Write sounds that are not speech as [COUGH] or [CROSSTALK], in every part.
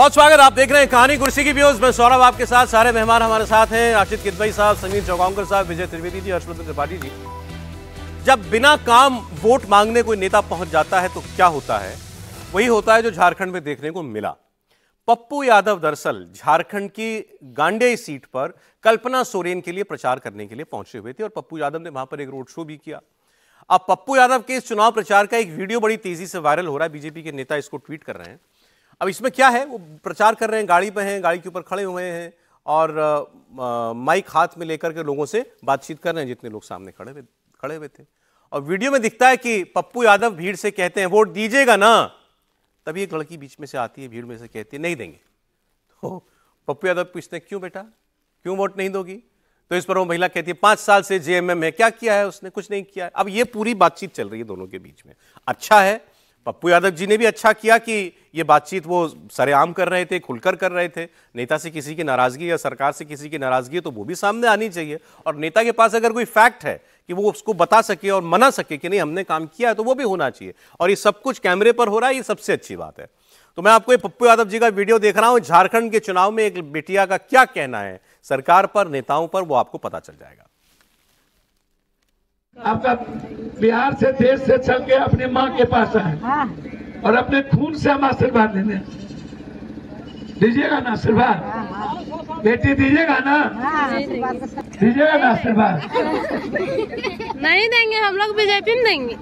बहुत स्वागत आप देख रहे हैं कहानी कुर्सी की व्यूज मैं सौरभ आपके साथ सारे मेहमान हमारे साथ हैं राशिद कितबई साहब समीर चौगांकर साहब विजय त्रिवेदी जी हर्षवर्धन त्रिपाठी जी जब बिना काम वोट मांगने कोई नेता पहुंच जाता है तो क्या होता है वही होता है जो झारखंड में देखने को मिला पप्पू यादव दरअसल झारखंड की गांडे सीट पर कल्पना सोरेन के लिए प्रचार करने के लिए पहुंचे हुए थे और पप्पू यादव ने वहां पर एक रोड शो भी किया अब पप्पू यादव के इस चुनाव प्रचार का एक वीडियो बड़ी तेजी से वायरल हो रहा है बीजेपी के नेता इसको ट्वीट कर रहे हैं अब इसमें क्या है वो प्रचार कर रहे हैं गाड़ी पे हैं गाड़ी के ऊपर खड़े हुए हैं और माइक हाथ में लेकर के लोगों से बातचीत कर रहे हैं जितने लोग सामने खड़े हुए खड़े हुए थे और वीडियो में दिखता है कि पप्पू यादव भीड़ से कहते हैं वोट दीजिएगा ना तभी एक लड़की बीच में से आती है भीड़ में से कहती है नहीं देंगे तो पप्पू यादव पूछते हैं क्यों बेटा क्यों वोट नहीं दोगी तो इस पर वो महिला कहती है पांच साल से जेएमएम है क्या किया है उसने कुछ नहीं किया है अब ये पूरी बातचीत चल रही है दोनों के बीच में अच्छा है पप्पू यादव जी ने भी अच्छा किया कि ये बातचीत वो सरेआम कर रहे थे खुलकर कर रहे थे नेता से किसी की नाराजगी या सरकार से किसी की नाराजगी है तो वो भी सामने आनी चाहिए और नेता के पास अगर कोई फैक्ट है कि वो उसको बता सके और मना सके कि नहीं हमने काम किया है तो वो भी होना चाहिए और ये सब कुछ कैमरे पर हो रहा है ये सबसे अच्छी बात है तो मैं आपको ये पप्पू यादव जी का वीडियो देख रहा हूँ झारखंड के चुनाव में एक बेटिया का क्या कहना है सरकार पर नेताओं पर वो आपको पता चल जाएगा आपका बिहार से देश से चल के अपने माँ के पास आए हाँ। और अपने खून से हम आशीर्वाद लेने दीजिएगा ना आशीर्वाद हाँ, हाँ। बेटी दीजिएगा ना दीजिएगा ना आशीर्वाद नहीं देंगे हम लोग बीजेपी में देंगे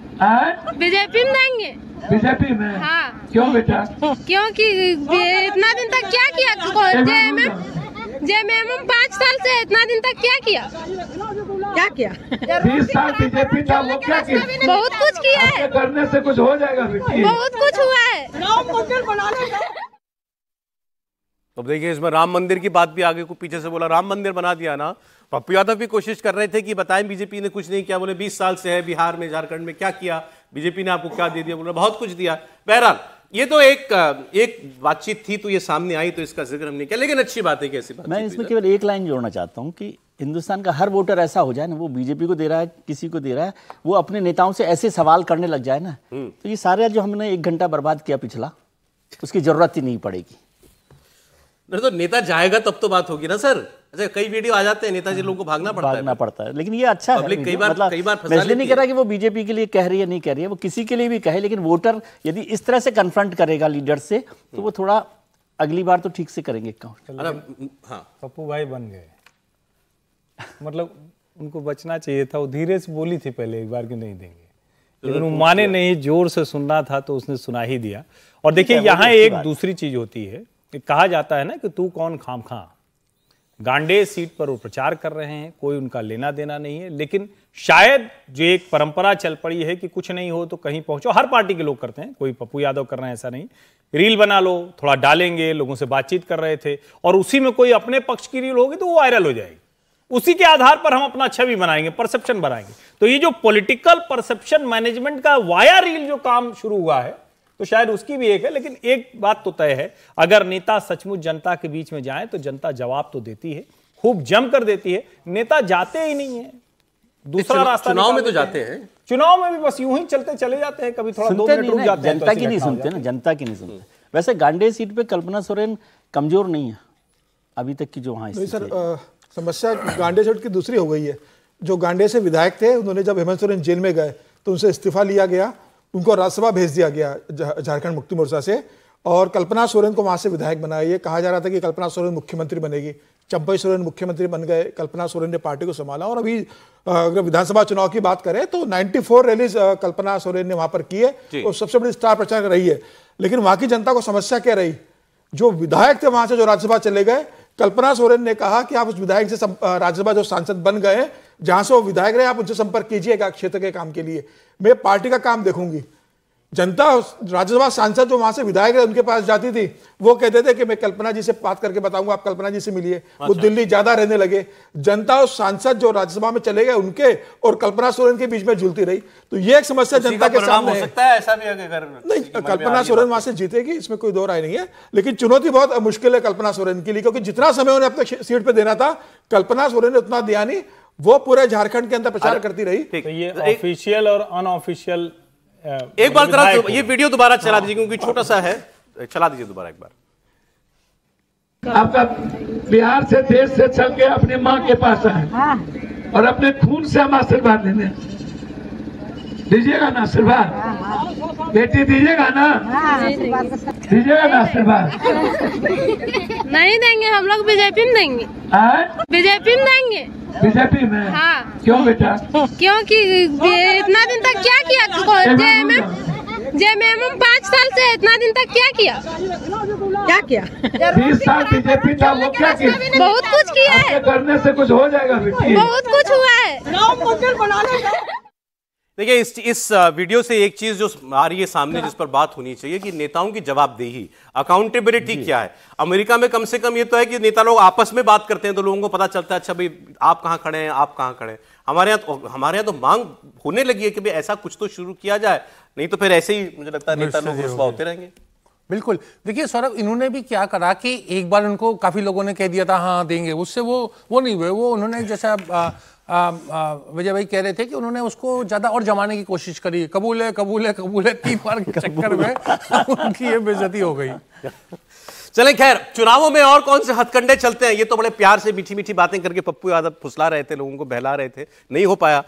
बीजेपी में देंगे बीजेपी में क्यों बेटा क्योंकि इतना दिन तक क्या किया जेएमएम जेएमएम पाँच साल से इतना दिन तक क्या किया क्या किया बीस साल बीजेपी था वो क्या किया बहुत कुछ किया है करने से कुछ हो जाएगा बेटी बहुत कुछ हुआ है राम मंदिर बनाने तो देखिए इसमें राम मंदिर की बात भी आगे को पीछे से बोला राम मंदिर बना दिया ना तो पप्पू यादव भी कोशिश कर रहे थे कि बताएं बीजेपी ने कुछ नहीं किया बोले 20 साल से है बिहार में झारखंड में क्या किया बीजेपी ने आपको क्या दे दिया बोले बहुत कुछ दिया बहरहाल ये तो एक एक बातचीत थी तो ये सामने आई तो इसका जिक्र हमने किया लेकिन अच्छी बात है कैसी बात मैं इसमें केवल एक लाइन जोड़ना चाहता हूँ कि हिंदुस्तान का हर वोटर ऐसा हो जाए ना वो बीजेपी को दे रहा है किसी को दे रहा है वो अपने नेताओं से ऐसे सवाल करने लग जाए ना हम्म। तो ये सारे जो हमने एक घंटा बर्बाद किया पिछला उसकी जरूरत ही नहीं पड़ेगी तो नेता जाएगा तब तो बात होगी ना सर अच्छा कई वीडियो आ जाते हैं नेताजी लोगों को भागना पड़ता भागना है पड़ता है लेकिन ये अच्छा है कई बार मतलब कई बार मैं नहीं कह रहा कि वो बीजेपी के लिए कह रही है नहीं कह रही है वो किसी के लिए भी कहे लेकिन वोटर यदि इस तरह से कन्फ्रंट करेगा लीडर से तो वो थोड़ा अगली बार तो ठीक से करेंगे हाँ। पप्पू भाई बन गए मतलब उनको बचना चाहिए था वो धीरे से बोली थी पहले एक बार कि नहीं देंगे लेकिन वो माने नहीं जोर से सुनना था तो उसने सुना ही दिया और देखिए यहाँ तो एक दूसरी चीज होती है कहा जाता है ना कि तू कौन खाम खां गांडे सीट पर वो प्रचार कर रहे हैं कोई उनका लेना देना नहीं है लेकिन शायद जो एक परंपरा चल पड़ी है कि कुछ नहीं हो तो कहीं पहुंचो हर पार्टी के लोग करते हैं कोई पप्पू यादव कर रहे हैं ऐसा नहीं रील बना लो थोड़ा डालेंगे लोगों से बातचीत कर रहे थे और उसी में कोई अपने पक्ष की रील होगी तो वो वायरल हो जाएगी उसी के आधार पर हम अपना छवि बनाएंगे परसेप्शन बनाएंगे तो ये जो पॉलिटिकल परसेप्शन मैनेजमेंट का वाया रील जो काम शुरू हुआ है तो शायद उसकी भी एक है लेकिन एक बात तो तय है अगर नेता सचमुच जनता के बीच में जाए तो जनता जवाब तो देती है खूब जम कर देती है नेता जाते ही नहीं है दूसरा रास्ता चुनाव में तो जाते हैं चुनाव में भी बस यूं ही चलते चले जाते हैं कभी थोड़ा दो मिनट रुक जाते हैं तो जनता की नहीं सुनते ना जनता की नहीं सुनते वैसे गांडे सीट पे कल्पना सोरेन कमजोर नहीं है अभी तक की जो वहां सर समस्या गांडे सीट की दूसरी हो गई है जो गांडे से विधायक थे उन्होंने जब हेमंत सोरेन जेल में गए तो उनसे इस्तीफा लिया गया उनको राज्यसभा भेज दिया गया झारखंड मुक्ति मोर्चा से और कल्पना सोरेन को वहां से विधायक बनाया ये कहा जा रहा था कि कल्पना सोरेन मुख्यमंत्री बनेगी चंपई सोरेन मुख्यमंत्री बन गए कल्पना सोरेन ने पार्टी को संभाला और अभी अगर विधानसभा चुनाव की बात करें तो 94 रैलीज कल्पना सोरेन ने वहां पर की है और सबसे बड़ी स्टार प्रचार रही है लेकिन वहां की जनता को समस्या क्या रही जो विधायक थे वहां से जो राज्यसभा चले गए कल्पना सोरेन ने कहा कि आप उस विधायक से राज्यसभा जो सांसद बन गए जहां से वो विधायक रहे आप उनसे संपर्क कीजिएगा क्षेत्र के काम के लिए मैं पार्टी का काम देखूंगी जनता राज्यसभा सांसद जो वहां से विधायक रहे उनके पास जाती थी वो कहते थे कि मैं कल्पना जी से बात करके बताऊंगा आप कल्पना जी से मिलिए अच्छा। वो दिल्ली ज्यादा रहने लगे जनता और सांसद जो राज्यसभा में चले गए उनके और कल्पना सोरेन के बीच में झूलती रही तो ये एक समस्या जनता के सामने हो सकता है ऐसा भी अगर नहीं कल्पना सोरेन वहां से जीतेगी इसमें कोई दो राय नहीं है लेकिन चुनौती बहुत मुश्किल है कल्पना सोरेन के लिए क्योंकि जितना समय उन्हें अपने सीट पर देना था कल्पना सोरेन ने उतना दिया नहीं वो पूरे झारखंड के अंदर प्रचार करती रही ऑफिशियल तो और अनऑफिशियल एक बार मतलब जरा तो ये वीडियो दोबारा चला दीजिए क्योंकि छोटा सा है चला दीजिए दोबारा एक बार आपका बिहार से देश से चल के अपने माँ के पास आए हाँ। और अपने खून से हम आशीर्वाद लेने दीजिएगा ना आशीर्वाद हाँ, हाँ। बेटी दीजिएगा ना दीजिएगा ना आशीर्वाद [LAUGHS] नहीं देंगे हम लोग बीजेपी में देंगे बीजेपी में देंगे बीजेपी में हाँ क्यों बेटा क्योंकि इतना दिन तक क्या किया जेएमएम पाँच साल से इतना दिन तक क्या किया क्या किया बीस साल बीजेपी था वो क्या किया बहुत कुछ किया है करने से कुछ हो जाएगा बहुत कुछ हुआ है देखिए इस इस वीडियो से एक चीज जो आ रही है सामने जिस पर बात होनी चाहिए कि नेताओं की जवाबदेही अकाउंटेबिलिटी क्या है अमेरिका में कम से कम ये तो है कि नेता लोग आपस में बात करते हैं तो लोगों को पता चलता है अच्छा भाई आप कहाँ खड़े हैं आप कहाँ खड़े हैं हमारे यहाँ तो हमारे यहाँ तो मांग होने लगी है कि भाई ऐसा कुछ तो शुरू किया जाए नहीं तो फिर ऐसे ही मुझे लगता है नेता लोग रुसवा होते रहेंगे बिल्कुल देखिए सौरभ इन्होंने भी क्या करा कि एक बार उनको काफी लोगों ने कह दिया था हाँ देंगे उससे वो वो नहीं हुए वो उन्होंने जैसा Um, uh, विजय भाई कह रहे थे कि उन्होंने उसको ज्यादा और जमाने की कोशिश करी कबूल है कबूल है कबूल है तीन बार के चक्कर में उनकी ये बेजती हो गई चले खैर चुनावों में और कौन से हथकंडे चलते हैं ये तो बड़े प्यार से मीठी मीठी बातें करके पप्पू यादव फुसला रहे थे लोगों को बहला रहे थे नहीं हो पाया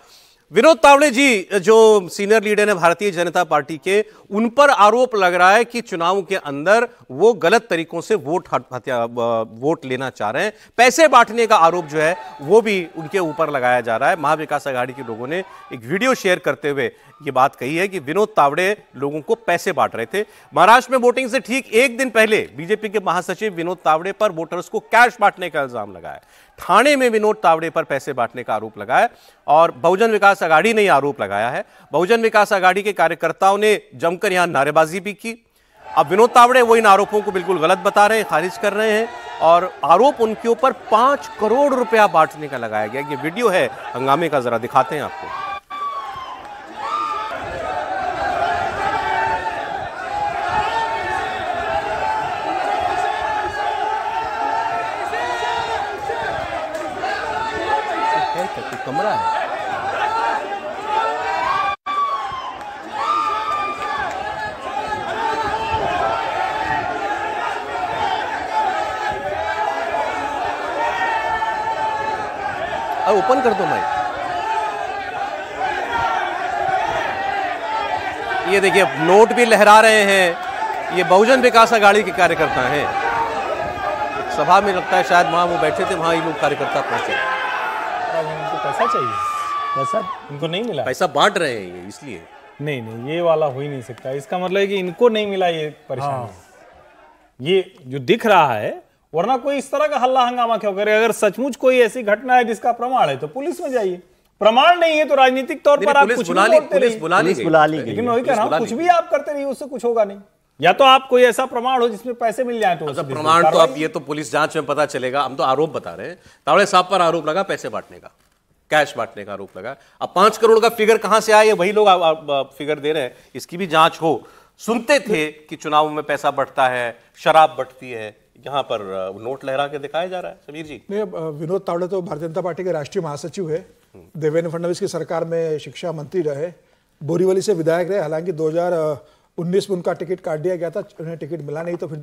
विनोद तावड़े जी जो सीनियर लीडर है भारतीय जनता पार्टी के उन पर आरोप लग रहा है कि चुनाव के अंदर वो गलत तरीकों से वोट हत्या वोट लेना चाह रहे हैं पैसे बांटने का आरोप जो है वो भी उनके ऊपर लगाया जा रहा है महाविकास आघाड़ी के लोगों ने एक वीडियो शेयर करते हुए ये बात कही है कि विनोद तावड़े लोगों को पैसे बांट रहे थे महाराष्ट्र में वोटिंग से ठीक एक दिन पहले बीजेपी के महासचिव विनोद तावड़े पर वोटर्स को कैश बांटने का इल्जाम लगाया थाने में विनोद तावड़े पर पैसे बांटने का आरोप लगाया और बहुजन विकास अघाड़ी ने आरोप लगाया है बहुजन विकास अघाड़ी के कार्यकर्ताओं ने जमकर यहां नारेबाजी भी की अब विनोद तावड़े वो इन आरोपों को बिल्कुल गलत बता रहे हैं खारिज कर रहे हैं और आरोप उनके ऊपर पांच करोड़ रुपया बांटने का लगाया गया ये वीडियो है हंगामे का जरा दिखाते हैं आपको ओपन कर दो माइक ये देखिए नोट भी लहरा रहे हैं ये बहुजन विकास अघाड़ी के कार्यकर्ता हैं सभा में लगता है शायद वहाँ वो बैठे थे वहाँ ये लोग कार्यकर्ता पहुंचे पैसा चाहिए पैसा नहीं मिला पैसा बांट रहे हैं ये इसलिए नहीं नहीं ये वाला हो ही नहीं सकता इसका मतलब है कि इनको नहीं मिला ये परेशानी हाँ। ये जो दिख रहा है वरना कोई इस तरह का हल्ला हंगामा क्यों करे अगर सचमुच कोई ऐसी घटना है जिसका प्रमाण है तो पुलिस में जाइए प्रमाण नहीं है तो राजनीतिक तौर पर आप कुछ लेकिन वही कह रहा हूँ कुछ भी आप करते रहिए उससे कुछ होगा नहीं या तो आप कोई ऐसा प्रमाण हो जिसमें पैसे मिल जाए तो अच्छा, प्रमाण तो आप ये तो पुलिस जांच में पता चलेगा हम तो आरोप बता रहे हैं तावड़े साहब पर आरोप लगा पैसे बांटने का कैश बांटने का आरोप लगा अब पांच करोड़ का फिगर कहां से आए वही लोग फिगर दे रहे हैं इसकी भी जांच हो सुनते थे कि चुनाव में पैसा बढ़ता है शराब बढ़ती है यहाँ पर नोट लहरा के दिखाया जा रहा है समीर जी नहीं विनोद तावड़े तो भारतीय जनता पार्टी के राष्ट्रीय महासचिव है हम्म। देवेंद्र फडणवीस की सरकार में शिक्षा मंत्री रहे बोरीवली से विधायक रहे हालांकि 2019 में उनका टिकट काट दिया गया था उन्हें टिकट मिला नहीं तो फिर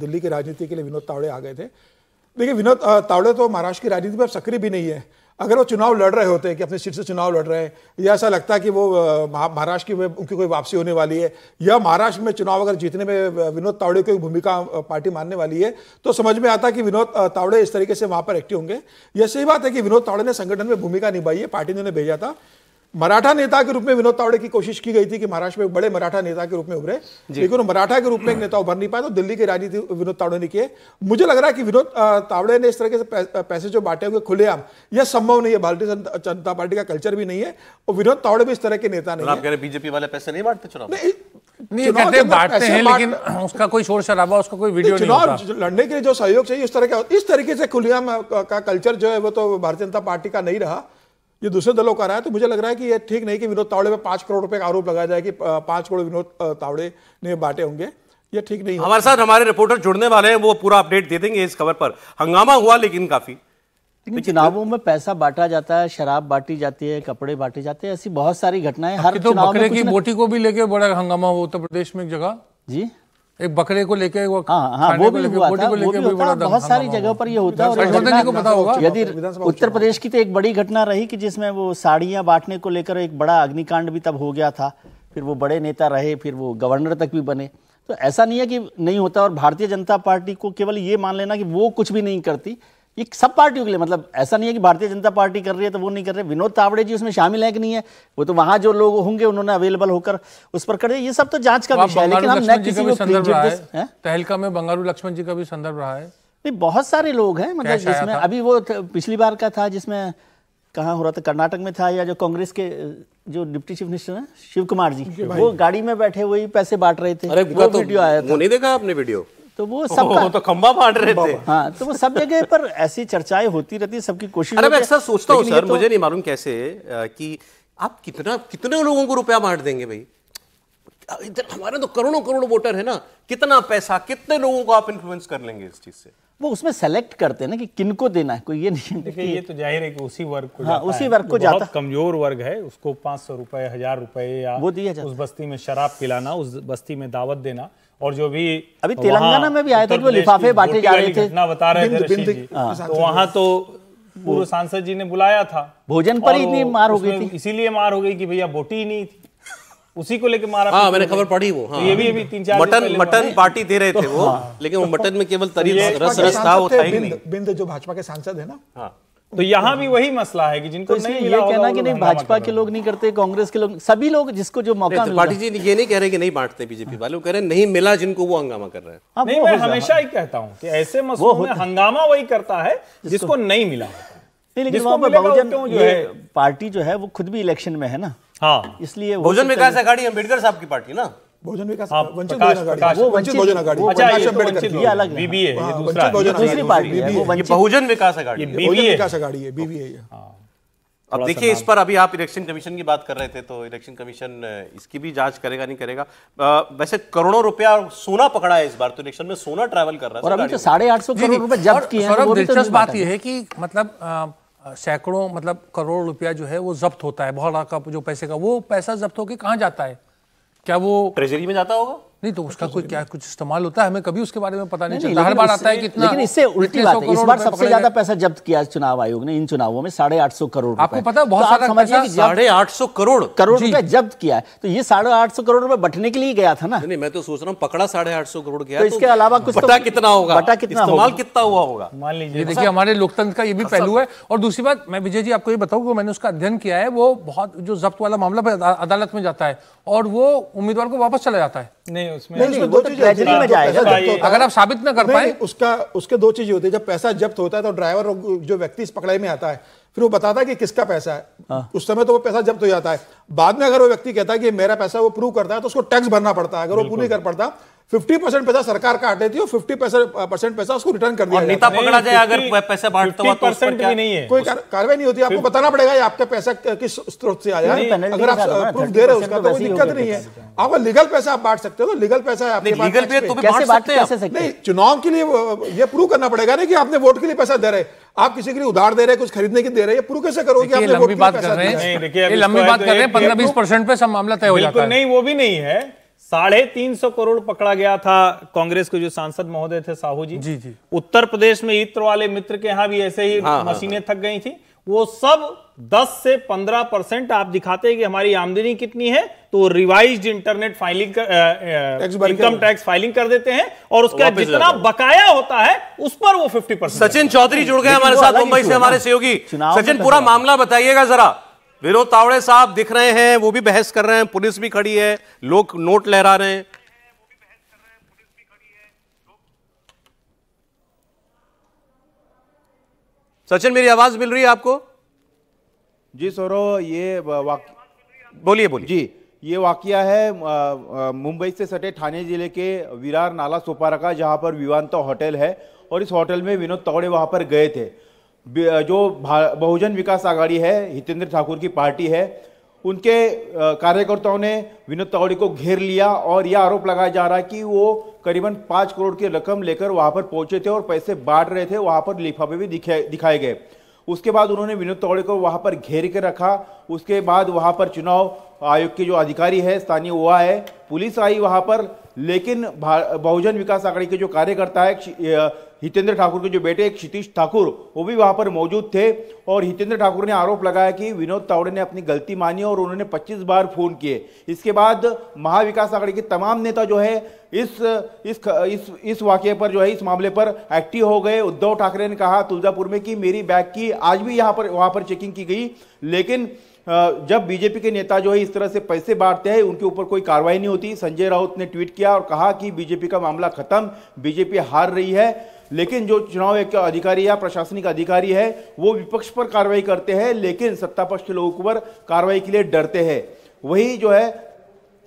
दिल्ली की राजनीति के लिए विनोद तावड़े आ गए थे देखिए विनोद तावड़े तो महाराष्ट्र की राजनीति में सक्रिय भी नहीं है अगर वो चुनाव लड़ रहे होते कि अपने सीट से चुनाव लड़ रहे हैं या ऐसा लगता है कि वो महाराष्ट्र की उनकी कोई वापसी होने वाली है या महाराष्ट्र में चुनाव अगर जीतने में विनोद तावड़े की भूमिका पार्टी मानने वाली है तो समझ में आता कि विनोद तावड़े इस तरीके से वहां पर एक्टिव होंगे यह सही बात है कि विनोद तावड़े ने संगठन में भूमिका निभाई है पार्टी ने उन्हें भेजा था मराठा नेता के रूप में विनोद तावड़े की कोशिश की गई थी कि महाराष्ट्र में बड़े मराठा नेता के रूप में उभरे लेकिन मराठा के रूप में एक नेता उभर नहीं पाए तो दिल्ली की राजनीति विनोद तावड़े ने किए मुझे लग रहा है कि विनोद तावड़े ने इस तरह के पैसे जो बांटे हुए खुलेआम यह संभव नहीं है भारतीय जनता पार्टी का कल्चर भी नहीं है और विनोद तावड़े भी इस तरह के नेता नहीं आप कह रहे बीजेपी वाले पैसे नहीं बांटते चुनाव नहीं कहते बांटते हैं लेकिन उसका कोई शोर शराबा उसका कोई वीडियो नहीं चुनाव लड़ने के लिए जो सहयोग चाहिए तरह का इस तरीके से खुलेआम का कल्चर जो है वो तो भारतीय जनता पार्टी का नहीं रहा जो दूसरे दलों का रहा है तो मुझे लग रहा है कि ये ठीक नहीं कि विनोद तावड़े पे पांच करोड़ रुपए का आरोप लगाया जाए कि पांच करोड़ विनोद तावड़े ने बांटे होंगे ये ठीक नहीं हमारे साथ हमारे रिपोर्टर जुड़ने वाले हैं वो पूरा अपडेट दे देंगे इस खबर पर हंगामा हुआ लेकिन काफी लेकिन चुनावों में पैसा बांटा जाता है शराब बांटी जाती है कपड़े बांटे जाते हैं ऐसी बहुत सारी घटनाएं हर तो बकरे की बोटी को भी लेके बड़ा हंगामा हुआ उत्तर प्रदेश में एक जगह जी एक बकरे को लेके वो हाँ, हाँ वो भी हुआ था वो भी होता बहुत सारी जगह पर ये होता है यदि उत्तर प्रदेश की तो एक बड़ी घटना रही कि जिसमें वो साड़ियां बांटने को लेकर एक बड़ा अग्निकांड भी तब हो गया था फिर वो बड़े नेता रहे फिर वो गवर्नर तक भी बने तो ऐसा नहीं है कि नहीं होता और भारतीय जनता पार्टी को केवल ये मान लेना कि वो कुछ भी नहीं करती ये सब पार्टियों के लिए मतलब ऐसा नहीं है कि भारतीय जनता पार्टी कर रही है तो वो नहीं कर रहे विनोद तावड़े जी उसमें शामिल है कि नहीं है वो तो वहां जो लोग होंगे उन्होंने अवेलेबल होकर उस पर कर ये सब तो जांच का तो विषय है लेकिन हम किसी को तहलका में बंगारू लक्ष्मण जी का भी संदर्भ रहा है बहुत सारे लोग हैं मतलब जिसमें अभी वो पिछली बार का था जिसमें कहा हो रहा था कर्नाटक में था या जो कांग्रेस के जो डिप्टी चीफ मिनिस्टर है शिव कुमार जी वो गाड़ी में बैठे हुए पैसे बांट रहे थे अरे वो तो वीडियो आया था नहीं देखा आपने वीडियो तो वो सब ओ, तो खंबा फाड़ रहे थे हाँ तो वो सब जगह पर ऐसी चर्चाएं होती रहती है सबकी कोशिश अरे मैं ऐसा सोचता हूँ सर तो- मुझे नहीं मालूम कैसे कि आप कितना कितने लोगों को रुपया बांट देंगे भाई इधर हमारे तो करोड़ों करोड़ों वोटर है ना कितना पैसा कितने लोगों को आप इन्फ्लुएंस कर लेंगे इस चीज से वो उसमें सेलेक्ट करते हैं ना कि किनको देना है कोई ये नहीं देखिए ये तो जाहिर है कि उसी वर्ग को हाँ, उसी वर्ग को जाता कमजोर वर्ग है उसको पांच सौ रुपए हजार रुपए या वो दिया जाता उस बस्ती में शराब पिलाना उस बस्ती में दावत देना और जो भी अभी तेलंगाना में भी आए थे जो लिफाफे बांटे जा रहे थे बता रहे थे वहां तो तो पूर्व सांसद जी ने बुलाया था भोजन पर इतनी मार हो गई थी इसीलिए मार हो गई कि भैया बोटी ही नहीं थी उसी को लेके मारा हाँ मैंने खबर पढ़ी वो तो हाँ, तो ये भी अभी तीन चार मटन मटन पार्टी दे रहे थे तो वो हाँ। लेकिन वो मटन में केवल तरी तो रस रस था वो था ही नहीं बिंद जो भाजपा के सांसद है ना हाँ। तो यहाँ भी वही मसला है कि जिनको तो नहीं ये कहना कि नहीं भाजपा के लोग नहीं करते कांग्रेस के लोग सभी लोग जिसको जो मौका तो मिला पार्टी जी ये नहीं कह रहे कि नहीं बांटते बीजेपी वाले कह रहे नहीं मिला जिनको वो हंगामा कर रहे हैं हाँ, नहीं मैं हमेशा ही कहता हूँ कि ऐसे मसलों में हंगामा वही करता है जिसको नहीं मिला लेकिन वहां पर बहुजन जो है पार्टी जो है वो खुद भी इलेक्शन में है ना हाँ इसलिए बहुजन तो विकास अघाड़ी अम्बेडकर साहब की पार्टी ना भोजन विकास हाँ, वंचित भोजन वो अच्छा, तो वंचित भोजन अच्छा ये अलग बीबीए ये दूसरा हाँ, दूसरी पार्टी है वो बहुजन विकास अघाड़ी बीबीए विकास है बीबीए हाँ। अब देखिए इस पर अभी आप इलेक्शन कमीशन की बात कर रहे थे तो इलेक्शन कमीशन इसकी भी जांच करेगा नहीं करेगा आ, वैसे करोड़ों रुपया सोना पकड़ा है इस बार तो इलेक्शन में सोना ट्रैवल कर रहा है और अभी तो साढ़े आठ सौ करोड़ रुपए जब्त किए हैं तो दिलचस्प बात यह है कि मतलब सैकड़ों मतलब करोड़ रुपया जो है वो जब्त होता है बहुत का जो पैसे का वो पैसा जब्त होकर कहाँ जाता है क्या वो ट्रेजरी में जाता होगा नहीं तो उसका तो कोई क्या कुछ इस्तेमाल होता है हमें कभी उसके बारे में पता नहीं, नहीं चलता हर बार आता है कितना लेकिन इससे उल्टी बात है इस बार सबसे ज्यादा पैसा जब्त किया चुनाव आयोग ने इन चुनावों में साढ़े आठ सौ करोड़ आपको पता है बहुत तो समझिए साढ़े आठ सौ करोड़ करोड़ रुपए जब्त किया है तो ये साढ़े आठ सौ करोड़ रुपए बटने के लिए गया था ना नहीं मैं तो सोच रहा हूँ पकड़ा साढ़े आठ सौ करोड़ गया तो इसके अलावा कुछ पता कितना होगा पता कितना इस्तेमाल कितना हुआ होगा मान लीजिए देखिए हमारे लोकतंत्र का ये भी पहलू है और दूसरी बात मैं विजय जी आपको ये बताऊँ मैंने उसका अध्ययन किया है वो बहुत जो जब्त वाला मामला अदालत में जाता है और वो उम्मीदवार को वापस चला जाता है नहीं तो तो तो अगर आप साबित ना कर पाए उसका उसके दो चीजें होती है जब पैसा जब्त होता है तो ड्राइवर जो व्यक्ति इस पकड़ाई में आता है फिर वो बताता है कि किसका पैसा है हाँ। उस समय तो वो पैसा जब्त हो जाता है बाद में अगर वो व्यक्ति कहता है कि मेरा पैसा वो प्रूव करता है तो उसको टैक्स भरना पड़ता है अगर वो प्रूव नहीं कर पड़ता फिफ्टी परसेंट पैसा सरकार का हटे थी और फिफ्टी परसेंट पैसा उसको रिटर्न कर दिया नेता पकड़ा जाए अगर पैसा बांटता हुआ तो भी नहीं है कोई कार्रवाई नहीं होती आपको बताना पड़ेगा आपका पैसा किस स्रोत से आया अगर आप प्रूफ दे रहे हो उसका तो कोई दिक्कत नहीं है आप लीगल पैसा आप बांट सकते हो तो लीगल पैसा नहीं तो चुनाव के लिए ये प्रूव करना पड़ेगा ना कि आपने वोट के लिए पैसा दे रहे आप किसी के लिए उधार दे रहे हैं कुछ खरीदने की दे रहे हैं कैसे करोगे आप लंबी बात कर रहे हैं लंबी तो बात तो कर रहे हैं पंद्रह बीस परसेंट पे सब मामला तय हो जाता है नहीं वो भी नहीं है साढ़े तीन सौ करोड़ पकड़ा गया था कांग्रेस के जो सांसद महोदय थे साहू जी जी जी उत्तर प्रदेश में इत्र वाले मित्र के यहाँ भी ऐसे ही हाँ, हाँ, मशीनें हाँ, थक गई थी वो सब 10 से 15 परसेंट आप दिखाते हैं कि हमारी आमदनी कितनी है तो revised internet filing income tax filing कर देते हैं और उसका जितना बकाया होता है उस पर वो फिफ्टी परसेंट सचिन चौधरी जुड़ गए हमारे साथ मुंबई से हमारे सहयोगी सचिन तो पूरा मामला बताइएगा जरा विनोद तावड़े साहब दिख रहे हैं वो भी बहस कर रहे हैं पुलिस भी खड़ी है लोग नोट लहरा रहे हैं सचिन मेरी आवाज मिल रही है आपको जी सौरव ये बोलिए बोलिए जी ये वाकया है मुंबई से सटे ठाणे जिले के विरार नाला सोपारा का जहां पर विवांता होटल है और इस होटल में विनोद तावड़े वहां पर गए थे जो बहुजन विकास आघाड़ी है हितेंद्र ठाकुर की पार्टी है उनके कार्यकर्ताओं ने विनोद तावड़ी को घेर लिया और यह आरोप लगाया जा रहा है कि वो करीबन पाँच करोड़ की रकम लेकर वहाँ पर पहुँचे थे और पैसे बांट रहे थे वहाँ पर लिफाफे भी दिखाए दिखाए गए उसके बाद उन्होंने विनोद तावड़े को वहाँ पर घेर के रखा उसके बाद वहाँ पर चुनाव आयोग के जो अधिकारी है स्थानीय हुआ है पुलिस आई वहाँ पर लेकिन बहुजन विकास आघाड़ी के जो कार्यकर्ता है हितेंद्र ठाकुर के जो बेटे क्षितिश ठाकुर वो भी वहाँ पर मौजूद थे और हितेंद्र ठाकुर ने आरोप लगाया कि विनोद तावड़े ने अपनी गलती मानी और उन्होंने 25 बार फ़ोन किए इसके बाद महाविकास आघाड़ी के तमाम नेता जो है इस इस इस इस वाक्य पर जो है इस मामले पर एक्टिव हो गए उद्धव ठाकरे ने कहा तुलजापुर में कि मेरी बैग की आज भी यहाँ पर वहाँ पर चेकिंग की गई लेकिन जब बीजेपी के नेता जो है इस तरह से पैसे बांटते हैं उनके ऊपर कोई कार्रवाई नहीं होती संजय राउत ने ट्वीट किया और कहा कि बीजेपी का मामला खत्म बीजेपी हार रही है लेकिन जो चुनाव अधिकारी या प्रशासनिक अधिकारी है वो विपक्ष पर कार्रवाई करते हैं लेकिन सत्ता पक्ष के लोगों पर कार्रवाई के लिए डरते हैं वही जो है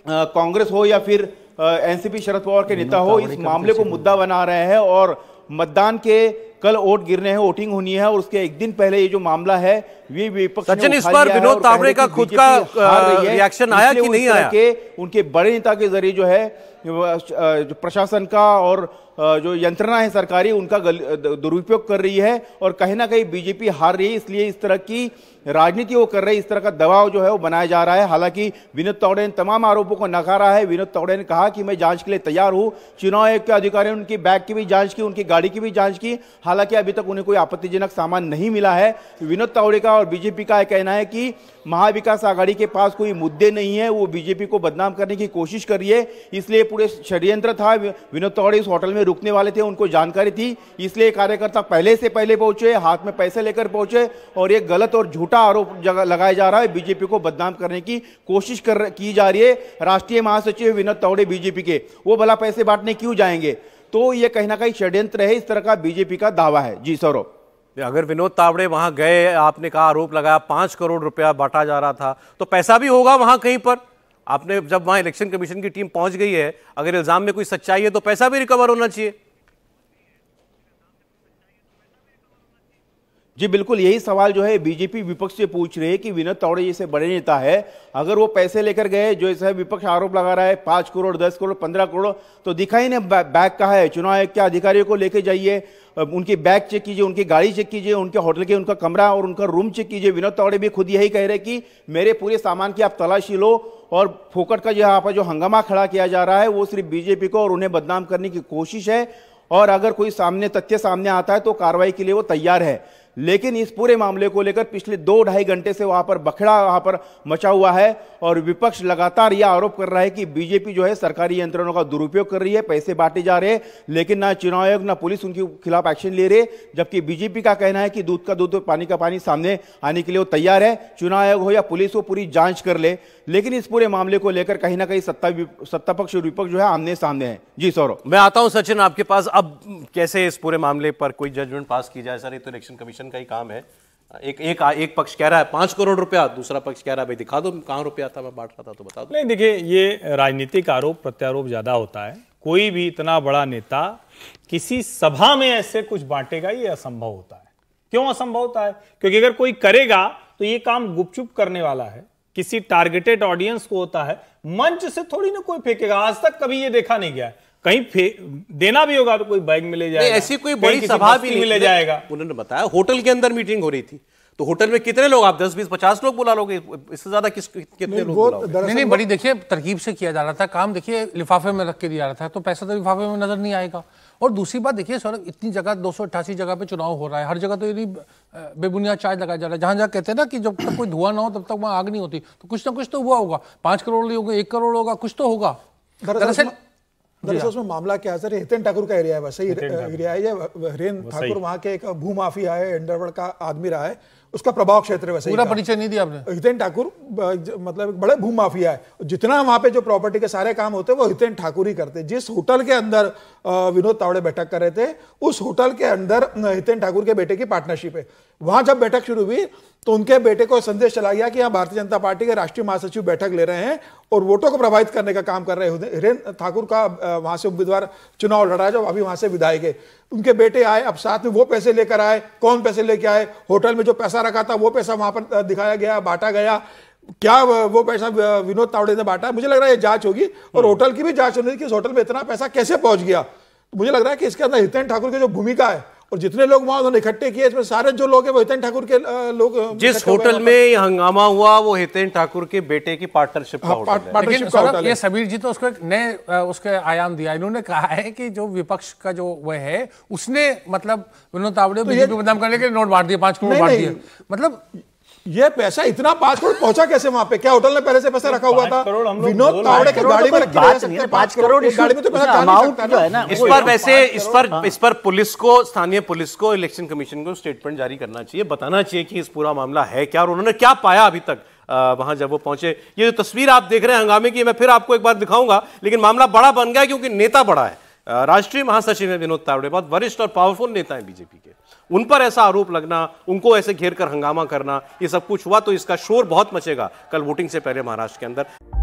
कांग्रेस हो या फिर एनसीपी शरद पवार के नेता हो इस मामले को मुद्दा बना रहे हैं और मतदान के कल वोट गिरने हैं वोटिंग होनी है और उसके एक दिन पहले ये जो मामला है ये विपक्ष सचिन इस बार विनोद तावड़े का तो खुद का रिएक्शन आया कि नहीं आया के उनके बड़े नेता के जरिए जो है प्रशासन का और जो यंत्रणा है सरकारी उनका दुरुपयोग कर रही है और कहीं ना कहीं बीजेपी हार रही है इसलिए इस तरह की राजनीति वो कर रही इस तरह का दबाव जो है वो बनाया जा रहा है हालांकि विनोद तौड़े ने तमाम आरोपों को नकारा है विनोद तौड़े ने कहा कि मैं जांच के लिए तैयार हूं चुनाव आयोग के अधिकारी ने उनकी बैग की भी जांच की उनकी गाड़ी की भी जांच की हालांकि अभी तक उन्हें कोई आपत्तिजनक सामान नहीं मिला है विनोद तावड़े का और बीजेपी का कहना है कि महाविकास आघाड़ी के पास कोई मुद्दे नहीं है वो बीजेपी को बदनाम करने की कोशिश कर रही है इसलिए पूरे षड्यंत्र था विनोद तावड़े इस होटल में रुकने वाले थे उनको जानकारी थी इसलिए कार्यकर्ता पहले से पहले पहुंचे हाथ में पैसे लेकर पहुंचे और ये गलत और झूठ झूठा आरोप लगाया जा रहा है बीजेपी को बदनाम करने की कोशिश कर की जा रही है राष्ट्रीय महासचिव विनोद तावड़े बीजेपी के वो भला पैसे बांटने क्यों जाएंगे तो ये कहीं ना कहीं षड्यंत्र है इस तरह का बीजेपी का दावा है जी सौरभ अगर विनोद तावड़े वहां गए आपने कहा आरोप लगाया पांच करोड़ रुपया बांटा जा रहा था तो पैसा भी होगा वहां कहीं पर आपने जब वहां इलेक्शन कमीशन की टीम पहुंच गई है अगर इल्जाम में कोई सच्चाई है तो पैसा भी रिकवर होना चाहिए जी बिल्कुल यही सवाल जो है बीजेपी विपक्ष से पूछ रही है कि विनोद तावड़े जैसे बड़े नेता है अगर वो पैसे लेकर गए जो ऐसा विपक्ष आरोप लगा रहा है पाँच करोड़ दस करोड़ पंद्रह करोड़ तो दिखाई ना बैग कहा है चुनाव आयोग के अधिकारियों को लेके जाइए उनकी बैग चेक कीजिए उनकी गाड़ी चेक कीजिए उनके होटल के उनका कमरा और उनका रूम चेक कीजिए विनोद तावड़े भी खुद यही कह रहे कि मेरे पूरे सामान की आप तलाशी लो और फोकट का जो यहाँ पर जो हंगामा खड़ा किया जा रहा है वो सिर्फ बीजेपी को और उन्हें बदनाम करने की कोशिश है और अगर कोई सामने तथ्य सामने आता है तो कार्रवाई के लिए वो तैयार है लेकिन इस पूरे मामले को लेकर पिछले दो ढाई घंटे से वहां पर बखड़ा वहां पर मचा हुआ है और विपक्ष लगातार यह आरोप कर रहा है कि बीजेपी जो है सरकारी यंत्रणों का दुरुपयोग कर रही है पैसे बांटे जा रहे हैं लेकिन ना चुनाव आयोग ना पुलिस उनके खिलाफ एक्शन ले रहे जबकि बीजेपी का कहना है कि दूध का दूध पानी का पानी सामने आने के लिए वो तैयार है चुनाव आयोग हो या पुलिस हो पूरी जांच कर ले लेकिन इस पूरे मामले को लेकर कहीं ना कहीं सत्ता सत्ता पक्ष और विपक्ष जो है आमने सामने है जी सौरभ मैं आता हूं सचिन आपके पास अब कैसे इस पूरे मामले पर कोई जजमेंट पास की जाए सर इलेक्शन कमीशन कमीशन का ही काम है एक एक एक पक्ष कह रहा है पांच करोड़ रुपया दूसरा पक्ष कह रहा है भाई दिखा दो कहाँ रुपया था मैं बांट रहा था तो बता दो नहीं देखिए ये राजनीतिक आरोप प्रत्यारोप ज़्यादा होता है कोई भी इतना बड़ा नेता किसी सभा में ऐसे कुछ बांटेगा ये असंभव होता है क्यों असंभव होता है क्योंकि अगर कोई करेगा तो ये काम गुपचुप करने वाला है किसी टारगेटेड ऑडियंस को होता है मंच से थोड़ी ना कोई फेंकेगा आज तक कभी ये देखा नहीं गया है कहीं देना भी होगा तो कोई बैग मिले जाएगा ऐसी कोई बड़ी सभा भी मिले जाएगा उन्होंने बताया होटल के अंदर मीटिंग हो रही थी तो होटल में कितने लोग आप दस बीस पचास लोग बुला लोगे इससे ज्यादा किस कितने लोग नहीं नहीं बड़ी देखिए तरकीब से किया जा रहा था काम देखिए लिफाफे में रख के दिया जा रहा था तो पैसा तो लिफाफे में नजर नहीं आएगा और दूसरी बात देखिए सौरभ इतनी जगह दो जगह पे चुनाव हो रहा है हर जगह तो यदि बेबुनियाद चार्ज लगाया जा रहा है जहां जहां कहते हैं ना कि जब तक कोई धुआं ना हो तब तक वहाँ आग नहीं होती तो कुछ ना कुछ तो हुआ होगा पांच करोड़ होगा एक करोड़ होगा कुछ तो होगा दरअसल दरअसल उसमें मामला क्या है सर हितेन ठाकुर का एरिया है वैसे ही एरिया है ये हरेन ठाकुर वहाँ के एक भूमाफिया है अंडरवर्ल्ड का आदमी रहा है उसका प्रभाव क्षेत्र है वैसे पूरा परिचय नहीं दिया आपने हितेन ठाकुर मतलब एक बड़े भूमाफिया है जितना वहाँ पे जो प्रॉपर्टी के सारे काम होते हैं वो हितेन ठाकुर ही करते जिस होटल के अंदर विनोद तावड़े बैठक कर रहे थे उस होटल के अंदर हितेन ठाकुर के बेटे की पार्टनरशिप है वहाँ जब बैठक शुरू हुई तो उनके बेटे को संदेश चला गया कि यहाँ भारतीय जनता पार्टी के राष्ट्रीय महासचिव बैठक ले रहे हैं और वोटों को प्रभावित करने का काम कर रहे हैं हिरेन ठाकुर का वहां से उम्मीदवार चुनाव लड़ा है जो अभी वहां से विधायक है उनके बेटे आए अब साथ में वो पैसे लेकर आए कौन पैसे लेके आए होटल में जो पैसा रखा था वो पैसा वहां पर दिखाया गया बांटा गया क्या वो पैसा विनोद तावड़े ने बांटा मुझे लग रहा है ये जांच होगी और हम्म। होटल की भी जांच होनी कि होटल में इतना पैसा कैसे पहुंच गया मुझे लग रहा है कि इसके अंदर हितेन ठाकुर की जो भूमिका है और जितने लोग वहां उन्होंने इकट्ठे किए इसमें सारे जो लोग हैं वो हितेन ठाकुर के लोग जिस होटल में ये हंगामा हुआ वो हितेन ठाकुर के बेटे की पार्टनरशिप का हाँ, होटल है ये समीर जी तो उसको एक नए उसके आयाम दिया इन्होंने कहा है कि जो विपक्ष का जो वह है उसने मतलब विनोद तावड़े तो बदनाम करने के नोट बांट दिए पांच करोड़ बांट दिए मतलब ये पैसा इतना पांच करोड़ पहुंचा कैसे वहां पे क्या होटल ने पहले से पैसा रखा हुआ था विनोद तावड़े की गाड़ी में रखे पांच करोड़ गाड़ी में तो पैसा अमाउंट जो है ना इस पर वैसे इस पर हाँ। इस पर पुलिस को स्थानीय पुलिस को इलेक्शन कमीशन को स्टेटमेंट जारी करना चाहिए बताना चाहिए कि इस पूरा मामला है क्या और उन्होंने क्या पाया अभी तक वहां जब वो पहुंचे ये जो तस्वीर आप देख रहे हैं हंगामे की मैं फिर आपको एक बार दिखाऊंगा लेकिन मामला बड़ा बन गया क्योंकि नेता बड़ा है राष्ट्रीय महासचिव है विनोद तावड़े बहुत वरिष्ठ और पावरफुल नेता है बीजेपी के उन पर ऐसा आरोप लगना उनको ऐसे घेर कर हंगामा करना ये सब कुछ हुआ तो इसका शोर बहुत मचेगा कल वोटिंग से पहले महाराष्ट्र के अंदर